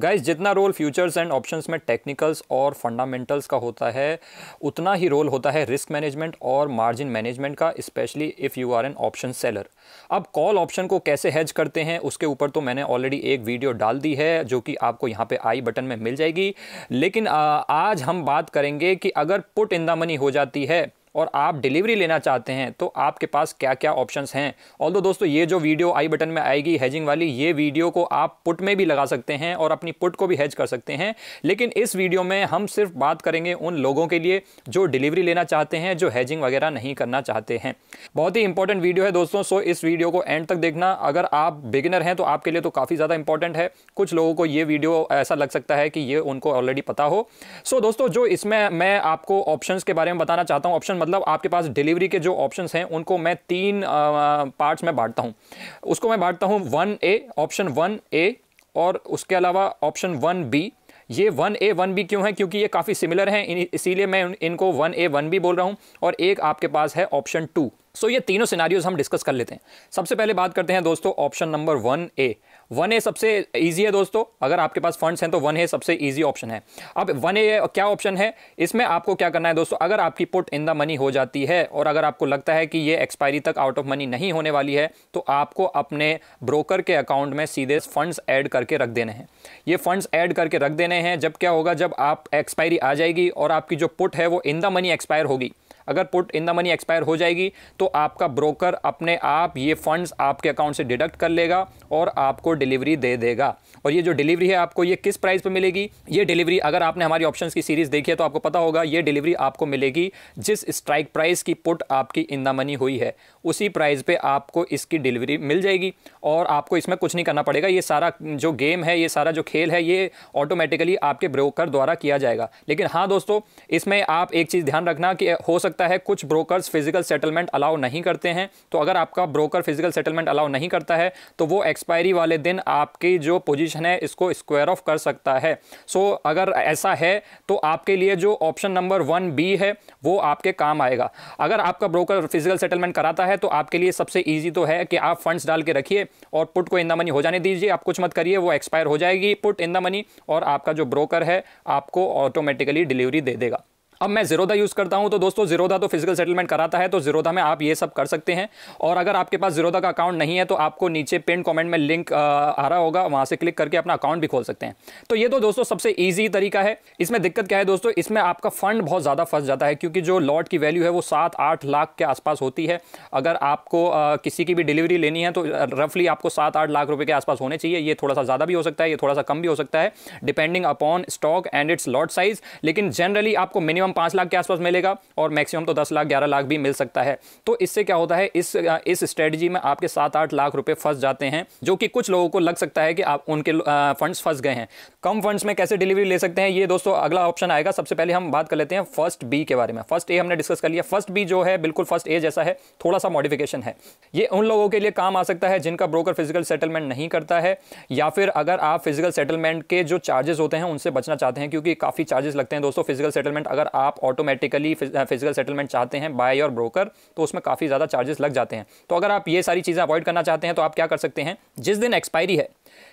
guys जितना role futures and options में technicals और फंडामेंटल्स का होता है उतना ही रोल होता है रिस्क मैनेजमेंट और मार्जिन मैनेजमेंट का specially if you are an option seller अब कॉल ऑप्शन को कैसे हैज करते हैं उसके ऊपर तो मैंने ऑलरेडी एक वीडियो डाल दी है जो कि आपको यहाँ पे आई बटन में मिल जाएगी लेकिन आज हम बात करेंगे कि अगर पुट इन द मनी हो जाती है और आप डिलीवरी लेना चाहते हैं तो आपके पास क्या क्या ऑप्शंस हैं ऑल दो दोस्तों ये जो वीडियो आई बटन में आएगी हैजिंग वाली ये वीडियो को आप पुट में भी लगा सकते हैं और अपनी पुट को भी हैज कर सकते हैं लेकिन इस वीडियो में हम सिर्फ बात करेंगे उन लोगों के लिए जो डिलीवरी लेना चाहते हैं जो हैजिंग वगैरह नहीं करना चाहते हैं बहुत ही इंपॉर्टेंट वीडियो है दोस्तों सो इस वीडियो को एंड तक देखना अगर आप बिगिनर हैं तो आपके लिए तो काफ़ी ज़्यादा इंपॉर्टेंट है कुछ लोगों को ये वीडियो ऐसा लग सकता है कि ये उनको ऑलरेडी पता हो सो so, दोस्तों जो इसमें मैं आपको ऑप्शंस के बारे में बताना चाहता हूँ ऑप्शन मतलब आपके पास डिलीवरी के जो ऑप्शंस हैं उनको मैं तीन पार्ट्स में बांटता हूँ उसको मैं बांटता हूँ one A option one A और उसके अलावा ऑप्शन वन बी ये वन ए वन बी क्यों है क्योंकि ये काफ़ी सिमिलर हैं इसीलिए मैं इनको वन ए वन बी बोल रहा हूँ और एक आपके पास है ऑप्शन टू सो so, ये तीनों सिनारियोज हम डिस्कस कर लेते हैं सबसे पहले बात करते हैं दोस्तों option number one A one A सबसे ईजी है दोस्तों अगर आपके पास फंड्स हैं तो वन ए सबसे ईजी ऑप्शन है अब वन ए क्या ऑप्शन है इसमें आपको क्या करना है दोस्तों अगर आपकी पुट इन द मनी हो जाती है और अगर आपको लगता है कि ये एक्सपायरी तक आउट ऑफ मनी नहीं होने वाली है तो आपको अपने ब्रोकर के अकाउंट में सीधे फंड्स ऐड करके रख देने हैं ये फंड्स ऐड करके रख देने हैं जब क्या होगा जब आप एक्सपायरी आ जाएगी और आपकी जो पुट है वो इन द मनी एक्सपायर होगी अगर put in the money expire हो जाएगी तो आपका ब्रोकर अपने आप ये फंड्स आपके अकाउंट से डिडक्ट कर लेगा और आपको डिलीवरी दे देगा और ये जो डिलीवरी है आपको ये किस प्राइस पर मिलेगी ये डिलीवरी अगर आपने हमारी ऑप्शन की सीरीज़ देखी है तो आपको पता होगा ये डिलीवरी आपको मिलेगी जिस स्ट्राइक प्राइस की पुट आपकी इन द मनी हुई है उसी प्राइस पर आपको इसकी डिलीवरी मिल जाएगी और आपको इसमें कुछ नहीं करना पड़ेगा ये सारा जो गेम है ये सारा जो खेल है ये ऑटोमेटिकली आपके ब्रोकर द्वारा किया जाएगा लेकिन हाँ दोस्तों इसमें आप एक चीज़ ध्यान रखना कि हो सकता सकता है कुछ ब्रोकर्स फिजिकल सेटलमेंट अलाउ नहीं करते हैं तो अगर आपका ब्रोकर फिजिकल सेटलमेंट अलाउ नहीं करता है तो वो एक्सपायरी वाले दिन आपकी जो पोजीशन है इसको स्क्वायर ऑफ कर सकता है सो so, अगर ऐसा है तो आपके लिए जो ऑप्शन नंबर वन बी है वो आपके काम आएगा अगर आपका ब्रोकर फिजिकल सेटलमेंट कराता है तो आपके लिए सबसे ईजी तो है कि आप फंड्स डाल के रखिए और पुट को इन द मनी हो जाने दीजिए आप कुछ मत करिए वो एक्सपायर हो जाएगी पुट इन द मनी और आपका जो ब्रोकर है आपको ऑटोमेटिकली डिलीवरी दे देगा अब मैं जीरोधा यूज़ करता हूँ तो दोस्तों जीरोधा तो फिजिकल सेटलमेंट कराता है तो जीरोधा में आप ये सब कर सकते हैं और अगर आपके पास जीरोधा का अकाउंट नहीं है तो आपको नीचे पिन कमेंट में लिंक आ रहा होगा वहां से क्लिक करके अपना अकाउंट भी खोल सकते हैं तो ये तो दोस्तों सबसे ईजी तरीका है इसमें दिक्कत क्या है दोस्तों इसमें आपका फंड बहुत ज़्यादा फंस जाता है क्योंकि जो लॉट की वैल्यू है वो सात आठ लाख के आसपास होती है अगर आपको किसी की भी डिलीवरी लेनी है तो रफली आपको सात आठ लाख रुपये के आसपास होने चाहिए ये थोड़ा सा ज़्यादा भी हो सकता है ये थोड़ा सा कम भी हो सकता है depending upon stock and its lot size लेकिन जनरली आपको मिनिमम मिनिमम पांच लाख के आसपास मिलेगा और मैक्सिमम तो दस लाख ग्यारह लाख भी मिल सकता है तो इससे क्या होता है इस इस स्ट्रेटजी में आपके सात आठ लाख रुपए फंस जाते हैं जो कि कुछ लोगों को लग सकता है कि आप उनके फंड्स फंस गए हैं कम फंड्स में कैसे डिलीवरी ले सकते हैं ये दोस्तों अगला ऑप्शन आएगा सबसे पहले हम बात कर लेते हैं फर्स्ट बी के बारे में फर्स्ट ए हमने डिस्कस कर लिया फर्स्ट बी जो है बिल्कुल फर्स्ट ए जैसा है थोड़ा सा मॉडिफिकेशन है ये उन लोगों के लिए काम आ सकता है जिनका ब्रोकर फिजिकल सेटलमेंट नहीं करता है या फिर अगर आप फिजिकल सेटलमेंट के जो चार्जेस होते हैं उनसे बचना चाहते हैं क्योंकि काफ़ी चार्जेस लगते हैं दोस्तों फिजिकल सेटलमेंट अगर आप ऑटोमेटिकली फिजिकल सेटलमेंट चाहते हैं बाय और ब्रोकर तो उसमें काफ़ी ज़्यादा चार्जेस लग जाते हैं तो अगर आप ये सारी चीज़ें अवॉइड करना चाहते हैं तो आप क्या कर सकते हैं जिस दिन एक्सपायरी है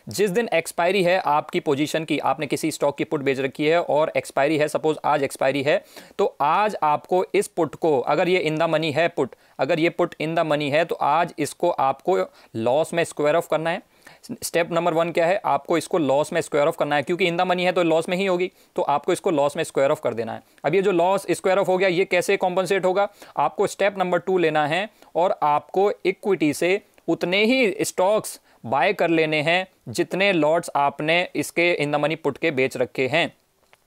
जिस दिन एक्सपायरी है आपकी पोजीशन की आपने किसी स्टॉक की पुट बेच रखी है और एक्सपायरी है सपोज आज एक्सपायरी है तो आज आपको इस पुट को अगर ये इन द मनी है पुट अगर ये पुट इन द मनी है तो आज इसको आपको लॉस में स्क्वायर ऑफ करना है स्टेप नंबर वन क्या है आपको इसको लॉस में स्क्वायर ऑफ करना है क्योंकि इन द मनी है तो लॉस में ही होगी तो आपको इसको लॉस में स्क्वायर ऑफ कर देना है अब ये जो लॉस स्क्वायर ऑफ हो गया ये कैसे कॉम्पनसेट होगा आपको स्टेप नंबर टू लेना है और आपको इक्विटी से उतने ही स्टॉक्स बाय कर लेने हैं जितने लॉट्स आपने इसके इन द मनी पुट के बेच रखे हैं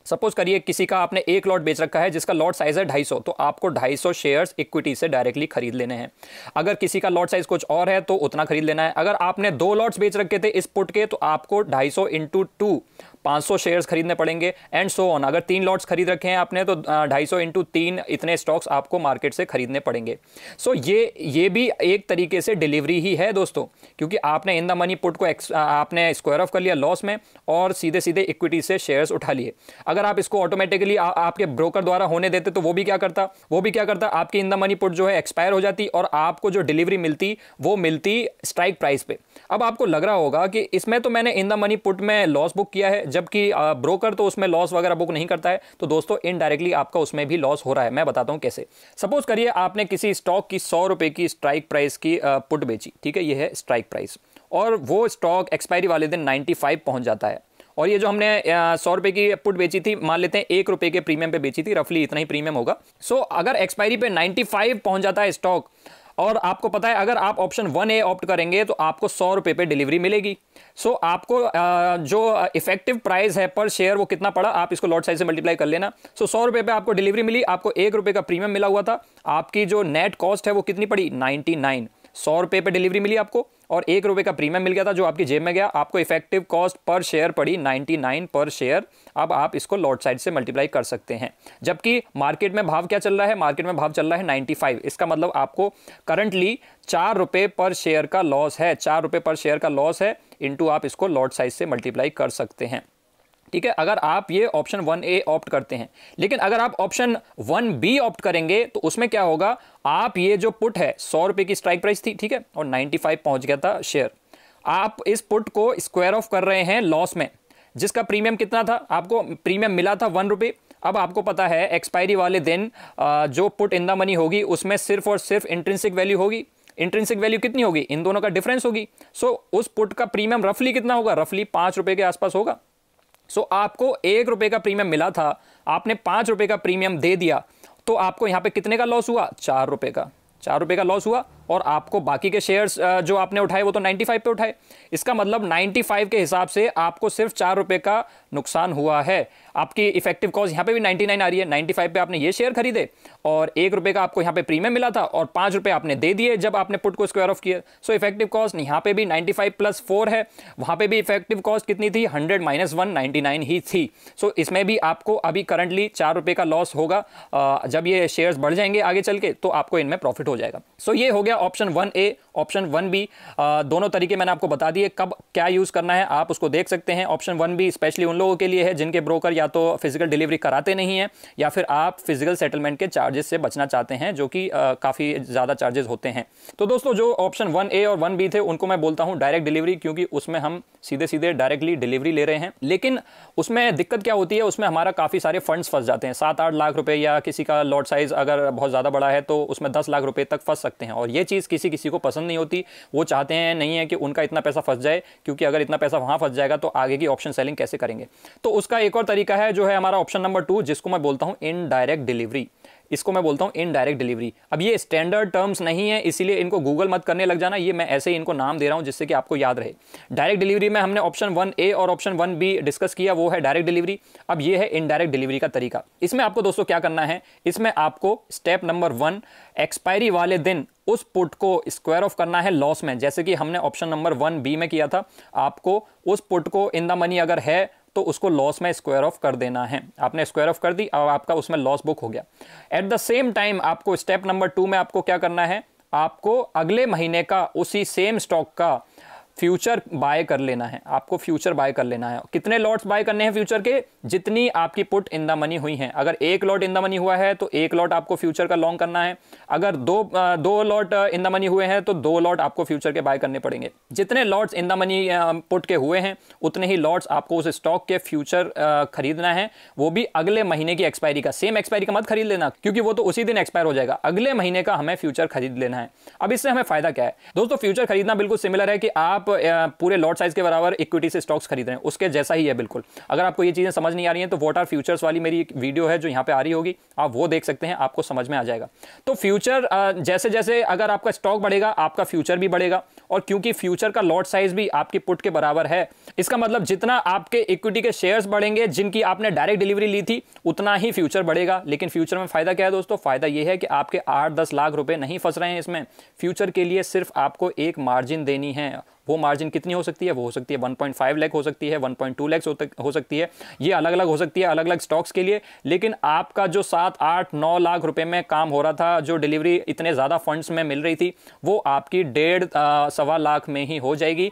सपोज करिए किसी का आपने एक लॉट बेच रखा है जिसका लॉट साइज है ढाई तो आपको 250 शेयर्स इक्विटी से डायरेक्टली खरीद लेने हैं अगर किसी का लॉट साइज कुछ और है तो उतना खरीद लेना है अगर आपने दो लॉट्स बेच रखे थे इस पुट के तो आपको 250 सौ इंटू टू 500 शेयर्स खरीदने पड़ेंगे एंड सो ऑन अगर तीन लॉट्स खरीद रखे हैं आपने तो ढाई सौ इंटू तीन इतने स्टॉक्स आपको मार्केट से खरीदने पड़ेंगे सो so, ये ये भी एक तरीके से डिलीवरी ही है दोस्तों क्योंकि आपने इन द मनी पुट को आपने स्क्वायर ऑफ कर लिया लॉस में और सीधे सीधे इक्विटी से शेयर्स उठा लिए अगर आप इसको ऑटोमेटिकली आपके ब्रोकर द्वारा होने देते तो वो भी क्या करता वो भी क्या करता आपकी इन द मनी पुट जो है एक्सपायर हो जाती और आपको जो डिलीवरी मिलती वो मिलती स्ट्राइक प्राइस पे अब आपको लग रहा होगा कि इसमें तो मैंने इन द मनी पुट में लॉस बुक किया है जबकि ब्रोकर तो उसमें लॉस वगैरह बुक नहीं करता है तो दोस्तों इनडायरेक्टली आपका उसमें भी लॉस हो रहा है मैं बताता हूँ कैसे सपोज करिए आपने किसी स्टॉक की सौ रुपये की स्ट्राइक प्राइस की पुट बेची ठीक है ये है स्ट्राइक प्राइस और वो स्टॉक एक्सपायरी वाले दिन नाइन्टी फाइव पहुँच जाता है और ये जो हमने सौ रुपये की पुट बेची थी मान लेते हैं एक रुपये के प्रीमियम पे बेची थी रफली इतना ही प्रीमियम होगा सो so, अगर एक्सपायरी पे 95 पहुंच जाता है स्टॉक और आपको पता है अगर आप ऑप्शन वन ए ऑप्ट करेंगे तो आपको सौ रुपये पर डिलीवरी मिलेगी सो so, आपको जो इफेक्टिव प्राइस है पर शेयर वो कितना पड़ा आप इसको लॉट साइज से मल्टीप्लाई कर लेना सो सौ रुपये पर आपको डिलीवरी मिली आपको एक रुपये का प्रीमियम मिला हुआ था आपकी जो नेट कॉस्ट है वो कितनी पड़ी नाइन्टी नाइन सौ रुपये पर डिलीवरी मिली आपको और एक रुपये का प्रीमियम मिल गया था जो आपकी जेब में गया आपको इफेक्टिव कॉस्ट पर शेयर पड़ी 99 पर शेयर अब आप इसको लॉट साइड से मल्टीप्लाई कर सकते हैं जबकि मार्केट में भाव क्या चल रहा है मार्केट में भाव चल रहा है 95 इसका मतलब आपको करंटली चार रुपये पर शेयर का लॉस है चार रुपये पर शेयर का लॉस है इंटू आप इसको लॉट साइज से मल्टीप्लाई कर सकते हैं ठीक है अगर आप ये ऑप्शन वन ए ऑप्ट करते हैं लेकिन अगर आप ऑप्शन वन बी ऑप्ट करेंगे तो उसमें क्या होगा आप ये जो पुट है सौ रुपए की स्ट्राइक प्राइस थी ठीक है और नाइन्टी फाइव पहुंच गया था शेयर आप इस पुट को स्क्वायर ऑफ कर रहे हैं लॉस में जिसका प्रीमियम कितना था आपको प्रीमियम मिला था वन रुपये अब आपको पता है एक्सपायरी वाले दिन जो पुट इन द मनी होगी उसमें सिर्फ और सिर्फ इंट्रेंसिक वैल्यू होगी इंट्रेंसिक वैल्यू कितनी होगी इन दोनों का डिफरेंस होगी सो उस पुट का प्रीमियम रफली कितना होगा रफली पाँच रुपये के आसपास होगा सो so, आपको एक रुपए का प्रीमियम मिला था आपने पांच रुपए का प्रीमियम दे दिया तो आपको यहां पे कितने का लॉस हुआ चार रुपए का चार रुपए का लॉस हुआ और आपको बाकी के शेयर्स जो आपने उठाए वो तो 95 पे उठाए इसका मतलब 95 के हिसाब से आपको सिर्फ चार रुपये का नुकसान हुआ है आपकी इफेक्टिव कॉस्ट यहाँ पे भी 99 आ रही है 95 पे आपने ये शेयर खरीदे और एक रुपये का आपको यहाँ पे प्रीमियम मिला था और पाँच रुपये आपने दे दिए जब आपने पुट को स्क्वायर ऑफ किया सो इफेक्टिव कॉस्ट यहाँ पे भी 95 प्लस फोर है वहाँ पे भी इफेक्टिव कॉस्ट कितनी थी 100 माइनस वन ही थी सो so, इसमें भी आपको अभी करंटली चार रुपये का लॉस होगा जब ये शेयर्स बढ़ जाएंगे आगे चल के तो आपको इनमें प्रॉफिट हो जाएगा सो so, ये हो गया गया option one A option one B दोनों तरीके मैंने आपको बता दिए कब क्या यूज़ करना है आप उसको देख सकते हैं ऑप्शन वन बी स्पेशली उन लोगों के लिए है जिनके ब्रोकर या तो फिजिकल डिलीवरी कराते नहीं हैं या फिर आप फिजिकल सेटलमेंट के चार्जेस से बचना चाहते हैं जो कि काफ़ी ज़्यादा चार्जेस होते हैं तो दोस्तों जो ऑप्शन वन ए और वन बी थे उनको मैं बोलता हूँ डायरेक्ट डिलीवरी क्योंकि उसमें हम सीधे सीधे डायरेक्टली डिलीवरी ले रहे हैं लेकिन उसमें दिक्कत क्या होती है उसमें हमारा काफ़ी सारे फंड्स फंस जाते हैं सात आठ लाख रुपये या किसी का लॉट साइज़ अगर बहुत ज़्यादा बड़ा है तो उसमें दस लाख रुपये तक फंस सकते हैं और ये चीज़ किसी किसी को पसंद नहीं होती वो चाहते हैं नहीं है कि उनका इतना पैसा फंस जाए क्योंकि अगर इतना पैसा वहाँ फंस जाएगा तो आगे की ऑप्शन सेलिंग कैसे करेंगे तो उसका एक और तरीका है जो है हमारा ऑप्शन नंबर टू जिसको मैं बोलता हूँ इनडायरेक्ट डिलीवरी इसको मैं बोलता हूँ इनडायरेक्ट डिलीवरी अब ये स्टैंडर्ड टर्म्स नहीं है इसीलिए इनको गूगल मत करने लग जाना ये मैं ऐसे ही इनको नाम दे रहा हूँ जिससे कि आपको याद रहे डायरेक्ट डिलीवरी में हमने ऑप्शन वन ए और ऑप्शन वन बी डिस्कस किया वो है डायरेक्ट डिलीवरी अब ये है इनडायरेक्ट डिलीवरी का तरीका इसमें आपको दोस्तों क्या करना है इसमें आपको स्टेप नंबर वन एक्सपायरी वाले दिन उस पुट को स्क्वायर ऑफ करना है लॉस में जैसे कि हमने ऑप्शन नंबर वन बी में किया था आपको उस पुट को इन द मनी अगर है तो उसको लॉस में स्क्वायर ऑफ कर देना है आपने स्क्वायर ऑफ कर दी और आपका उसमें लॉस बुक हो गया एट द सेम टाइम आपको स्टेप नंबर टू में आपको क्या करना है आपको अगले महीने का उसी सेम स्टॉक का फ्यूचर बाय कर लेना है आपको फ्यूचर बाय कर लेना है कितने लॉट्स बाय करने हैं फ्यूचर के जितनी आपकी पुट इन द मनी हुई हैं अगर एक लॉट इन द मनी हुआ है तो एक लॉट आपको फ्यूचर का लॉन्ग करना है अगर दो दो लॉट इन द मनी हुए हैं तो दो लॉट आपको फ्यूचर के बाय करने पड़ेंगे जितने lots in the money put के हुए हैं उतने ही लॉट्स आपको उस स्टॉक के फ्यूचर खरीदना है वो भी अगले महीने की एक्सपायरी का सेम एक्सपायरी का मत खरीद लेना क्योंकि वो तो उसी दिन एक्सपायर हो जाएगा अगले महीने का हमें फ्यूचर खरीद लेना है अब इससे हमें फायदा क्या है दोस्तों फ्यूचर खरीदना बिल्कुल सिमिलर है कि आप आप पूरे लॉट साइज के बराबर इक्विटी से स्टॉक्स खरीद रहे हैं उसके जैसा ही है बिल्कुल अगर आपको ये चीज़ें समझ नहीं आ रही हैं तो वॉट आर फ्यूचर्स वाली मेरी एक वीडियो है जो यहाँ पे आ रही होगी आप वो देख सकते हैं आपको समझ में आ जाएगा तो फ्यूचर जैसे जैसे अगर आपका स्टॉक बढ़ेगा आपका फ्यूचर भी बढ़ेगा और क्योंकि फ्यूचर का लॉट साइज भी आपकी पुट के बराबर है इसका मतलब जितना आपके इक्विटी के शेयर्स बढ़ेंगे जिनकी आपने डायरेक्ट डिलीवरी ली थी उतना ही फ्यूचर बढ़ेगा लेकिन फ्यूचर में फायदा क्या है दोस्तों फायदा यह है कि आपके आठ दस लाख रुपए नहीं फंस रहे हैं इसमें फ्यूचर के लिए सिर्फ आपको एक मार्जिन देनी है वो मार्जिन कितनी हो सकती है वो हो सकती है 1.5 लाख हो सकती है 1.2 लैक्स हो सकती है ये अलग अलग हो सकती है अलग अलग स्टॉक्स के लिए लेकिन आपका जो सात आठ नौ लाख रुपए में काम हो रहा था जो डिलीवरी इतने ज़्यादा फंड्स में मिल रही थी वो आपकी डेढ़ सवा लाख में ही हो जाएगी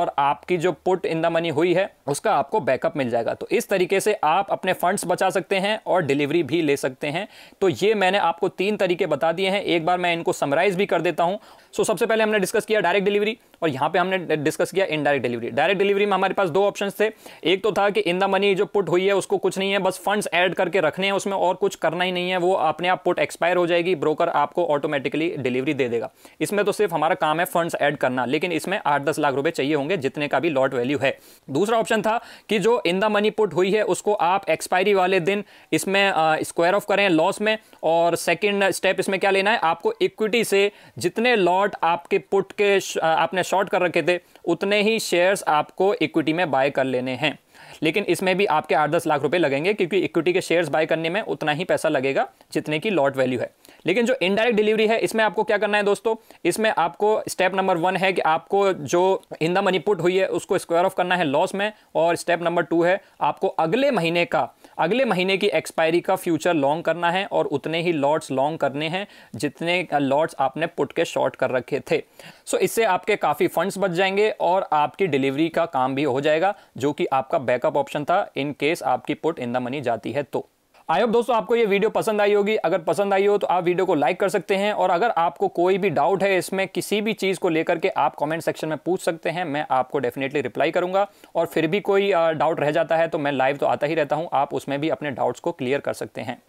और आपकी जो पुट इन द मनी हुई है उसका आपको बैकअप मिल जाएगा तो इस तरीके से आप अपने फंड्स बचा सकते हैं और डिलीवरी भी ले सकते हैं तो ये मैंने आपको तीन तरीके बता दिए हैं एक बार मैं इनको समराइज भी कर देता हूं सो so, सबसे पहले हमने डिस्कस किया डायरेक्ट डिलीवरी और यहां पे हमने डिस्कस किया इनडायरेक्ट डिलीवरी डायरेक्ट डिलीवरी में हमारे पास दो ऑप्शन थे एक तो था कि इन द मनी जो पुट हुई है उसको कुछ नहीं है बस फंड्स एड करके रखने हैं उसमें और कुछ करना ही नहीं है वो अपने आप पुट एक्सपायर हो जाएगी ब्रोकर आपको ऑटोमेटिकली डिलीवरी दे देगा इसमें तो सिर्फ हमारा काम है फंड्स ऐड करना लेकिन इसमें आठ दस लाख रुपए चाहिए होंगे जितने का भी लॉट वैल्यू है दूसरा ऑप्शन क्वेश्चन था कि जो इन द मनी पुट हुई है उसको आप एक्सपायरी वाले दिन इसमें स्क्वायर ऑफ करें लॉस में और सेकंड स्टेप इसमें क्या लेना है आपको इक्विटी से जितने लॉट आपके पुट के आपने शॉर्ट कर रखे थे उतने ही शेयर्स आपको इक्विटी में बाय कर लेने हैं लेकिन इसमें भी आपके आठ दस लाख रुपए लगेंगे क्योंकि इक्विटी के शेयर्स बाय करने में उतना ही पैसा लगेगा जितने की लॉट वैल्यू है लेकिन जो इनडायरेक्ट डिलीवरी है इसमें आपको क्या करना है दोस्तों इसमें आपको स्टेप नंबर वन है कि आपको जो इन द मनी पुट हुई है उसको स्क्वायर ऑफ करना है लॉस में और स्टेप नंबर टू है आपको अगले महीने का अगले महीने की एक्सपायरी का फ्यूचर लॉन्ग करना है और उतने ही लॉट्स लॉन्ग करने हैं जितने लॉट्स आपने पुट के शॉर्ट कर रखे थे सो so, इससे आपके काफ़ी फंड्स बच जाएंगे और आपकी डिलीवरी का काम भी हो जाएगा जो कि आपका बैकअप ऑप्शन था इन केस आपकी पुट इन द मनी जाती है तो आई होप दोस्तों आपको ये वीडियो पसंद आई होगी अगर पसंद आई हो तो आप वीडियो को लाइक कर सकते हैं और अगर आपको कोई भी डाउट है इसमें किसी भी चीज़ को लेकर के आप कमेंट सेक्शन में पूछ सकते हैं मैं आपको डेफिनेटली रिप्लाई करूंगा और फिर भी कोई डाउट रह जाता है तो मैं लाइव तो आता ही रहता हूँ आप उसमें भी अपने डाउट्स को क्लियर कर सकते हैं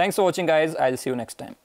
thanks for watching eyes I see you next time